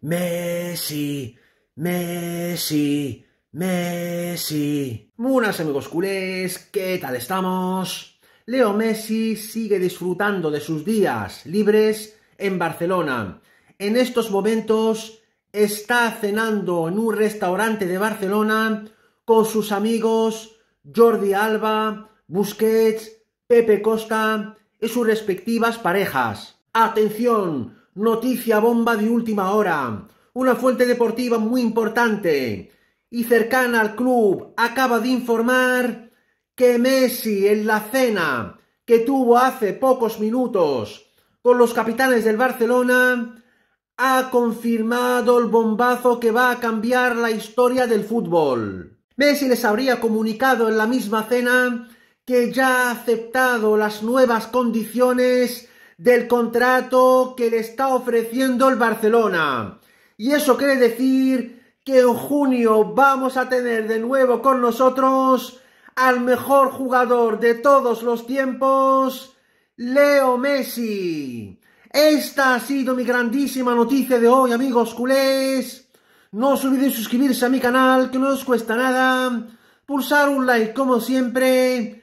Messi, Messi, Messi. Buenas amigos culés, ¿qué tal estamos? Leo Messi sigue disfrutando de sus días libres en Barcelona. En estos momentos está cenando en un restaurante de Barcelona con sus amigos Jordi Alba, Busquets, Pepe Costa y sus respectivas parejas. Atención, Noticia bomba de última hora. Una fuente deportiva muy importante y cercana al club acaba de informar que Messi en la cena que tuvo hace pocos minutos con los capitanes del Barcelona ha confirmado el bombazo que va a cambiar la historia del fútbol. Messi les habría comunicado en la misma cena que ya ha aceptado las nuevas condiciones del contrato que le está ofreciendo el Barcelona. Y eso quiere decir que en junio vamos a tener de nuevo con nosotros al mejor jugador de todos los tiempos, Leo Messi. Esta ha sido mi grandísima noticia de hoy, amigos culés. No os olvidéis suscribirse a mi canal, que no os cuesta nada. Pulsar un like como siempre